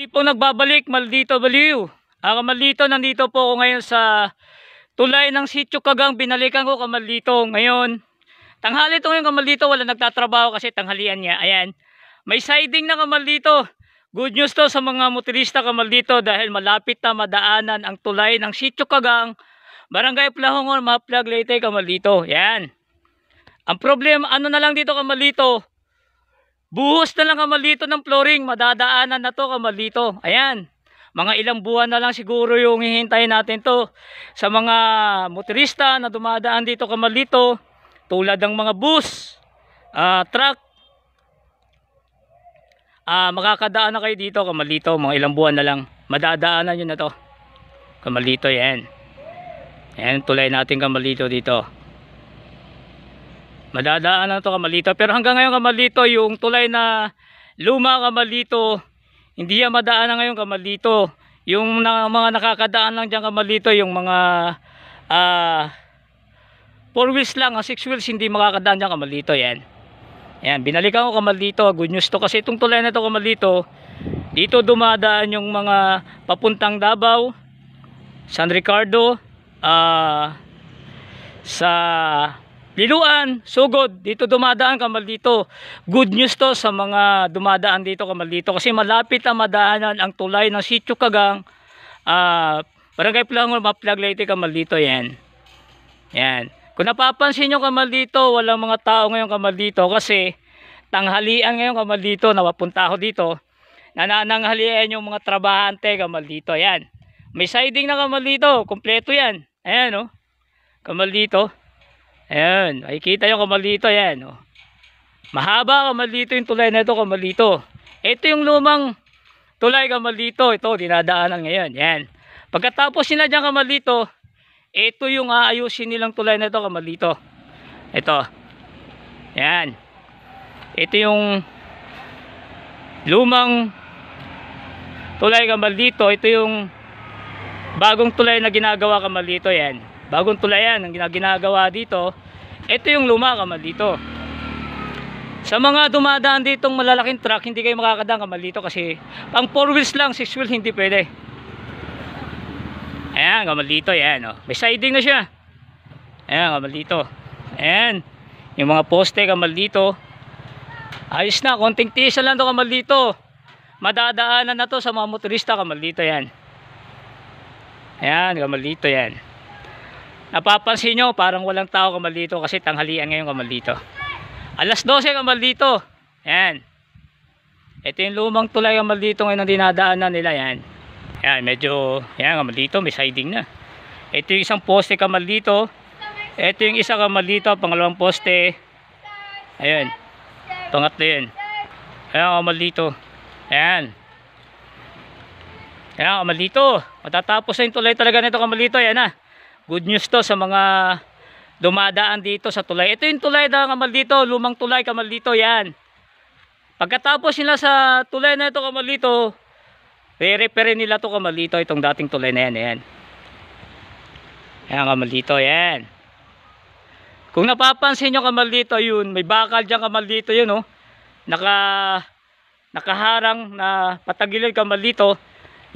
Hindi po nagbabalik, Maldito Baliw. Ako Maldito, nandito po ako ngayon sa tulay ng sityo kagang. Binalikan ko Kamaldito. Ngayon, tanghali ito ngayon Kamaldito. Wala nagtatrabaho kasi tanghalian niya. Ayan. May siding na Kamaldito. Good news to sa mga motorista Kamaldito dahil malapit na madaanan ang tulay ng sityo kagang. Barangay Plahongon, Maplag, Leyte, Kamaldito. Yan. Ang problem ano na lang dito Kamaldito, Buhos na lang kamalito ng flooring. Madadaanan na to kamalito. Ayan. Mga ilang buwan na lang siguro yung hihintayin natin to. Sa mga motorista na dumadaan dito kamalito. Tulad ng mga bus, uh, truck. Uh, makakadaan na kayo dito kamalito. Mga ilang buwan na lang. Madadaanan nyo na to. Kamalito yan. Ayan, tulay natin kamalito dito madadaan na to kamalito pero hanggang ngayon kamalito yung tulay na luma kamalito hindi yan madaan na ngayon kamalito yung na, mga nakakadaan lang dyan kamalito yung mga uh, four wheels lang 6 ah, wheels hindi makakadaan dyan kamalito yan yan binalikan ko kamalito good news to kasi itong tulay na to kamalito dito dumadaan yung mga papuntang Davao San Ricardo uh, sa Liluan, Sugod, dito dumadaan kamal dito. Good news to sa mga dumadaan dito kamal dito kasi malapit ang madaanan ang tulay ng Sitio Kagang. Uh, barangay Plangol, Maplag Leyte kamal dito yan. Yan. Kung napapansin nyo kamal dito, walang mga tao ngayon kamal dito kasi tanghalian ngayon kamal dito, nawapunta ako dito. Nanananghalian yung mga trabahante kamal dito. Yan. May siding na kamal dito, kumpleto yan. Ayan o. Oh. No? Kamal dito. Ayan, makikita yung kamalito yan. Oh. Mahaba kamalito yung tulay na ito kamalito. Ito yung lumang tulay kamalito. Ito, dinadaanan ngayon. Yan. Pagkatapos nila dyan kamalito, ito yung aayusin nilang tulay na ito kamalito. Ito. Yan. Ito yung lumang tulay kamalito. Ito yung bagong tulay na ginagawa kamalito. Yan bagong tulayan ang ginagawa dito ito yung luma kamal dito sa mga dumadaan ditong malalaking truck hindi kayo makakadaan kamal dito kasi pang 4 wheels lang 6 wheels hindi pwede ayan kamal dito yan oh. may siding na siya ayan kamal dito ayan yung mga poste kamal dito ayos na konting tisa lang to kamal dito madadaanan na to sa mga motorista kamal dito yan ayan kamal dito yan Napapansin nyo, parang walang tao kamal dito kasi tanghalian ngayon kamal dito. Alas 12 kamal dito. Yan. Ito yung lumang tulay kamal dito ngayon ang dinadaanan nila yan. Yan, medyo, yan kamal dito, may siding na. Ito yung isang poste kamal dito. Ito yung isa kamal dito, pangalawang poste. Ayun. Pangatlo yun. Ayan kamal dito. Ayan. Ayan kamal dito. Matatapos na yung tulay talaga nito kamal dito. Ayan ah. Good news to sa mga dumadaan dito sa tulay. Ito yung tulay na kamal dito, lumang tulay kamal dito yan. Pagkatapos nila sa tulay na ito kamal dito, re-repair nila to kamal dito itong dating tulay na yan. Ayan, ayan kamal dito, yan Kung napapansin nyo kamal dito yun, may bakal dyan kamal dito yun oh. Naka, nakaharang na patagilid kamal dito.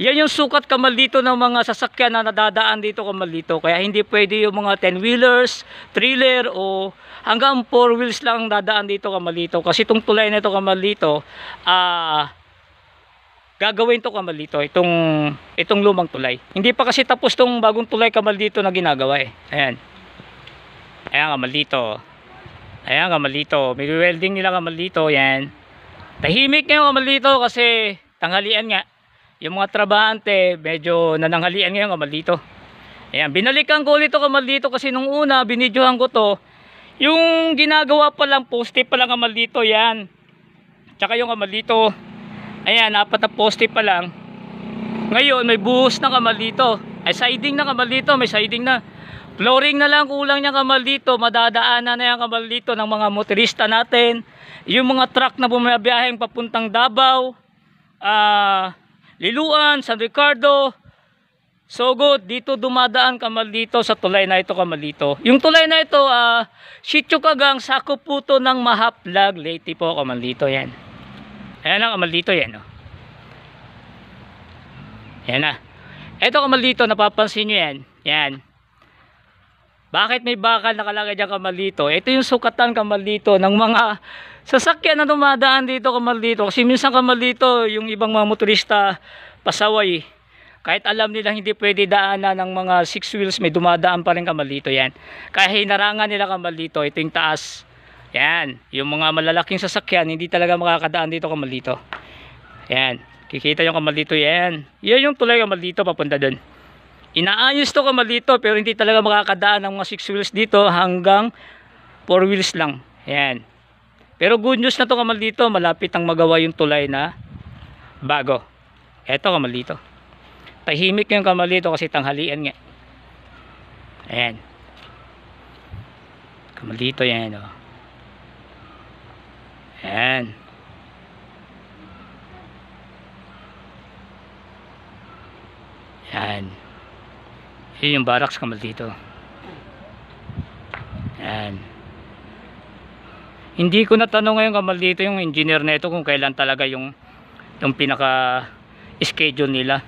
Yan yung sukat kamal dito ng mga sasakyan na nadadaan dito kamal dito. Kaya hindi pwede yung mga 10-wheelers, trailer o hanggang 4 wheels lang dadaan dito kamal dito. Kasi itong tulay na ito kamal dito, ah, uh, gagawin to kamal dito, itong, itong lumang tulay. Hindi pa kasi tapos tong bagong tulay kamal dito na ginagawa eh. Ayan. Ayan kamal dito. Ayan kamal dito. May welding nila kamal dito. Yan. Tahimik ngayon kamal dito kasi tanghalian nga yung mga trabahante medyo nananghalian ngayon kamal ayan binalikan ko ulit kamal dito kasi nung una binidyohan ko to yung ginagawa pa lang poste pa lang kamal yan tsaka yung kamal ayan apat na poste pa lang ngayon may buhos na kamaldito ay siding na kamaldito may siding na flooring na lang kulang niya kamaldito madadaanan na yan kamaldito ng mga motorista natin yung mga truck na bumabiyaheng papuntang Davao ah uh, Liluan, San Ricardo, Sogot, dito dumadaan kamal dito sa tulay na ito kamal dito. Yung tulay na ito, uh, ah, Sityo Kagang, sakop ng Mahaplag, Leyte po kamal dito yan. Ayan ang kamal dito yan. Oh. Ayan na. Ito kamal dito, napapansin nyo yan. Yan. Bakit may bakal nakalagay dyan kamalito? Ito yung sukatan kamalito ng mga sasakyan na dumadaan dito kamalito. Kasi minsan kamalito, yung ibang mga motorista pasaway. Kahit alam nila hindi pwede daanan ng mga six wheels, may dumadaan pa rin kamalito yan. Kahit hinarangan nila kamalito, ito yung taas. Yan, yung mga malalaking sasakyan, hindi talaga makakadaan dito kamalito. Yan, kikita yung kamalito yan. Yan yung tulay kamalito papunta doon. Inaayos to kama dito pero hindi talaga makakadaan ng mga 6 wheels dito hanggang 4 wheels lang. Ayan. Pero good news na to kamal dito. Malapit ang magawa yung tulay na bago. Eto kamal dito. Tahimik yung kamal dito kasi tanghalian nga. Ayan. Kamal dito yan. O. Oh. Ayan. Ayan. Ayan yun yung barracks kamal dito yan hindi ko natanong ngayon kamal dito yung engineer na ito kung kailan talaga yung yung pinaka schedule nila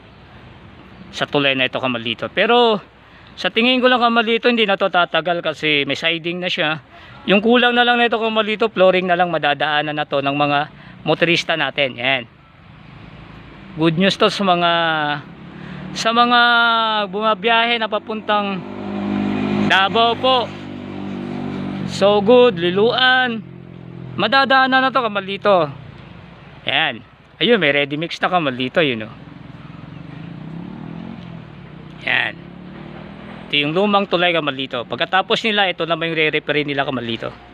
sa tulay na ito kamal dito pero sa tingin ko lang kamal dito hindi na to tatagal kasi may siding na siya yung kulang na lang na ito kamal dito flooring na lang madadaanan na to ng mga motorista natin yan good news to sa mga sa mga bumabiyahe na papuntang Davao po so good, liluan madadaanan na to kamal dito ayan, ayun may ready mix na kamal dito yun o oh. ayan ito yung lumang tulay kamal dito pagkatapos nila ito naman yung re-referee nila kamal dito